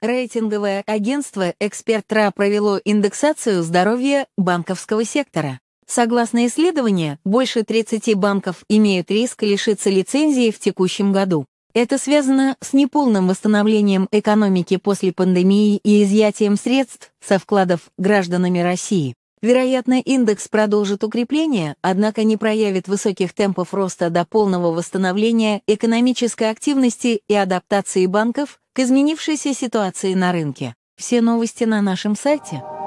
Рейтинговое агентство «Эксперт.РА» провело индексацию здоровья банковского сектора. Согласно исследованию, больше 30 банков имеют риск лишиться лицензии в текущем году. Это связано с неполным восстановлением экономики после пандемии и изъятием средств со вкладов гражданами России. Вероятно, индекс продолжит укрепление, однако не проявит высоких темпов роста до полного восстановления экономической активности и адаптации банков к изменившейся ситуации на рынке. Все новости на нашем сайте.